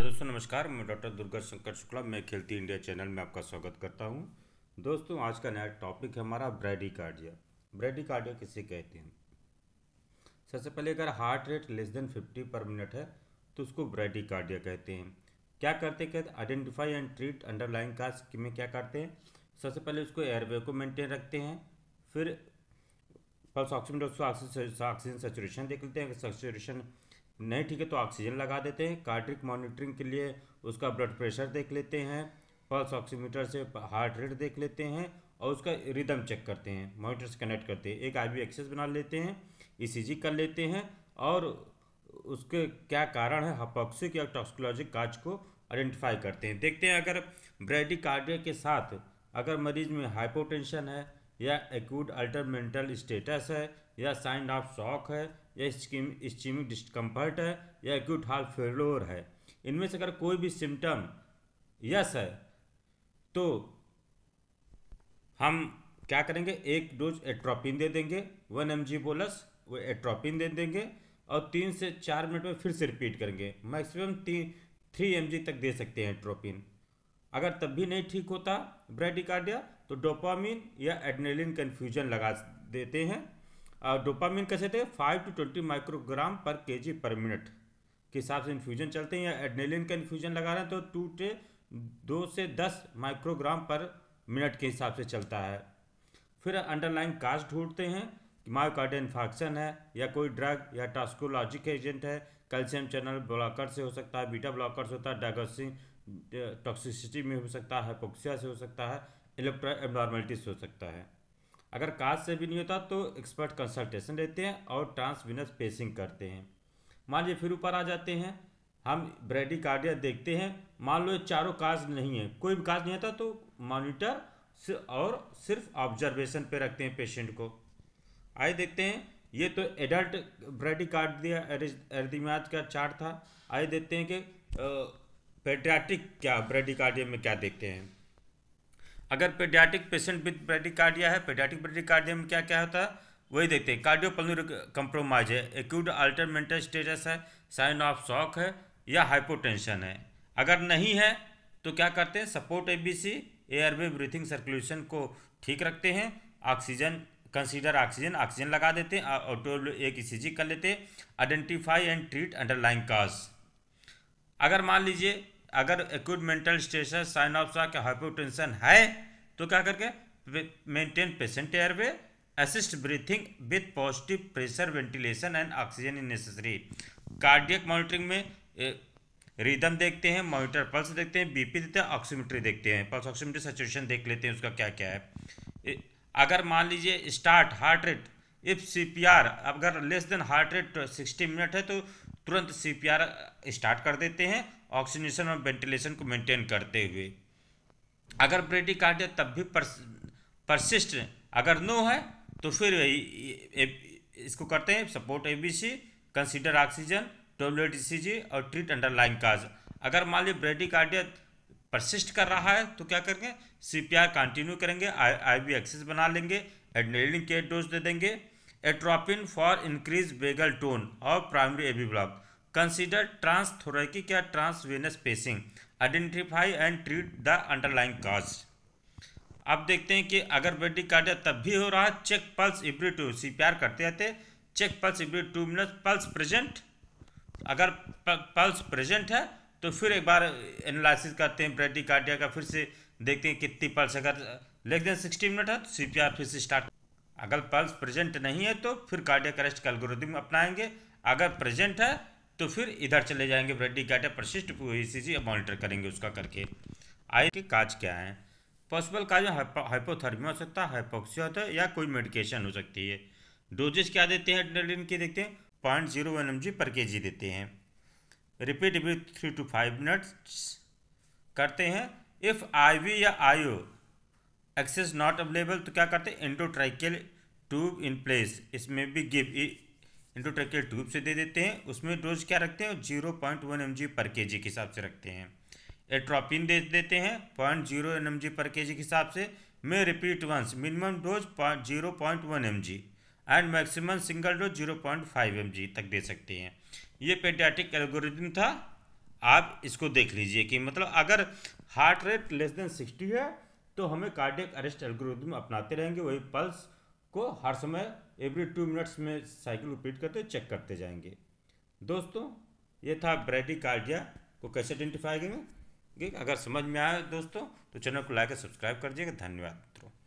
hello दोस्तों नमस्कार मैं डॉक्टर दुर्गा शंकर शुक्ला मैं खेलती इंडिया चैनल में आपका स्वागत करता हूं दोस्तों आज का नया टॉपिक है हमारा कार्डिया ब्रेडी कार्डिया किसे कहते हैं सबसे पहले अगर हार्ट रेट लेस देन 50 पर मिनट है तो उसको कार्डिया कहते हैं क्या करते कहते identify and treat underlying cause में क्या करते हैं सबसे पहले उसको एयरवे को मेनटेन रखते हैं फिर पल्स ऑक्सीमीटर उसको ऑक्सीजन सेचुरेशन देख लेते हैं अगर सेचुरेशन नहीं ठीक है तो ऑक्सीजन लगा देते हैं कार्ट्रिक मॉनिटरिंग के लिए उसका ब्लड प्रेशर देख लेते हैं पल्स ऑक्सीमीटर से हार्ट रेट देख लेते हैं और उसका रिदम चेक करते हैं मॉनिटर से कनेक्ट करते हैं एक आई एक्सेस बना लेते हैं ई e कर लेते हैं और उसके क्या कारण है हपॉक्सिक या टॉक्सिकोलॉजिक काज को आइडेंटिफाई करते हैं देखते हैं अगर ब्रेडिकार्डिया के साथ अगर मरीज में हाइपोटेंशन है या एक्यूट अल्टर मेंटल स्टेटस है या साइन ऑफ शॉक है या स्कीमिक डिस्कम्फर्ट है या एक्यूट हाल फेलोर है इनमें से अगर कोई भी सिम्टम यस है तो हम क्या करेंगे एक डोज एट्रोपिन दे देंगे वन एम जी बोलस वो एट्रोपिन दे देंगे और तीन से चार मिनट में फिर से रिपीट करेंगे मैक्सिमम तीन थ्री एम तक दे सकते हैं एट्रोपिन अगर तब भी नहीं ठीक होता ब्रेडिकार्डिया तो डोपामिन या एडनेलिन कन्फ्यूजन लगा देते हैं और डोपामिन कैसे थे फाइव टू ट्वेंटी माइक्रोग्राम पर के जी पर मिनट के हिसाब से इन्फ्यूजन चलते हैं या एडनेलिन का इन्फ्यूजन लगा रहे हैं तो टू टे दो से दस माइक्रोग्राम पर मिनट के हिसाब से चलता है फिर अंडरलाइन काज ढूंढते हैं कि मायोकार्डियल इन्फाक्शन है या कोई ड्रग या टास्कोलॉजिक एजेंट है कैल्शियम चैनल ब्लॉकर से हो सकता है बीटा ब्लॉकर से होता है डागोसिन टॉक्सिसिटी में हो सकता है पोक्सिया से हो सकता है इलेक्ट्रो एबनॉर्मेलिटी से हो सकता है अगर काज से भी नहीं होता तो एक्सपर्ट कंसल्टेशन लेते हैं और ट्रांसविनस पेसिंग करते हैं मान लीजिए फिर ऊपर आ जाते हैं हम ब्रेडिकार्डिया देखते हैं मान लो चारों काज नहीं है कोई भी काज नहीं होता तो मॉनिटर और सिर्फ ऑब्जर्वेशन पे रखते हैं पेशेंट को आइए देखते हैं ये तो एडल्ट ब्रेडिकार्डिया एरिथमियाज का चार्ट था आइए देखते हैं कि पेडियाट्रिक क्या ब्रेडिकार्डिया में क्या देखते हैं अगर पेडियाटिक पेशेंट विद ब्रेडिकार्डिया है पेडियाटिक ब्रेडिकार्डिया में क्या क्या होता है वही देखते हैं कार्डियोपल्मोनरी कंप्रोमाइज है एक्यूट अल्टरमेंटल स्टेटस है साइन ऑफ शॉक है या हाइपोटेंशन है अगर नहीं है तो क्या करते हैं support ABC airway breathing circulation को ठीक रखते हैं ऑक्सीजन कंसीडर ऑक्सीजन ऑक्सीजन लगा देते हैं ऑटो एक ई कर लेते हैं identify and treat underlying cause अगर मान लीजिए अगर इक्विपमेंटल स्टेशन साइन ऑफ सा हाइपोटेंशन है तो क्या करके maintain patient airway assist breathing with positive pressure ventilation and oxygen in necessary cardiac monitoring में रिदम देखते हैं मॉनिटर पल्स देखते हैं बीपी देखते हैं ऑक्सीमीटरी देखते हैं पल्स ऑक्सीमीटरी सचुएशन देख लेते हैं उसका क्या क्या है अगर मान लीजिए start heart rate if are अगर less than heart rate sixty minute है तो तुरंत सी स्टार्ट कर देते हैं ऑक्सीजनेशन और वेंटिलेशन को मेंटेन करते हुए अगर ब्रेडिकार्डिया तब भी परसिस्ट अगर नो है तो फिर इसको करते हैं support ABC consider oxygen W और ट्रीट अंडरलाइन काज अगर मान लीजिए ब्रेडिकार्डिया परसिस्ट कर रहा है तो क्या करेंगे सीपीआर कंटिन्यू करेंगे आई बी एक्सेस बना लेंगे एडनेलिन के डोज दे देंगे atropine for increase vagal tone और primary AV block consider transthoracic या transvenous pacing identify and treat the underlying cause अब देखते हैं कि अगर बेटी कार्डिया तब भी हो रहा है check pulse every two see करते रहते check pulse every two minute pulse present अगर पल्स प्रेजेंट है तो फिर एक बार एनालिसिस करते हैं ब्रेडी कार्डिया का फिर से देखते हैं कितनी पल्स अगर लेस देन सिक्सटी मिनट है तो सी पी आर फिर से स्टार्ट अगर पल्स प्रेजेंट नहीं है तो फिर कार्डियक अरेस्ट का एल्गोरिथम अपनाएंगे अगर प्रेजेंट है तो फिर इधर चले जाएंगे ब्रेडी कैटा परसिस्ट ई मॉनिटर करेंगे उसका करके आई के काज क्या है पॉसिबल काज में हाइपोथर्मिया हो सकता है हाइपोक्सी होता है या कोई मेडिकेशन हो सकती है डोजेस क्या देते हैं एड्रेनलिन की देखते हैं point zero one M G पर के जी देते हैं repeat with three to five minutes करते हैं इफ़ आई वी या I O access not available तो क्या करते हैं ट्राइकल ट्यूब इन प्लेस इसमें भी गिव ट्राइकल ट्यूब से दे देते हैं उसमें डोज क्या रखते हैं zero point one M G पर के जी के हिसाब से रखते हैं एट्रोपिन दे देते हैं point zero N M G पर के जी के हिसाब से मे repeat once minimum dose zero point one M G and maximum single dose zero point five M G तक दे सकते हैं ये पेडियाटिक एल्गोरिज्म था आप इसको देख लीजिए कि मतलब अगर heart rate less than sixty है तो हमें कार्डियक अरेस्ट एल्गोरिथम अपनाते रहेंगे वही पल्स को हर समय एवरी टू मिनट्स में साइकिल रिपीट करते चेक करते जाएंगे दोस्तों ये था ब्रेडी कार्डिया को कैसे आइडेंटिफाई करेंगे अगर समझ में आए दोस्तों तो चैनल को लाइक और सब्सक्राइब कर दीजिएगा धन्यवाद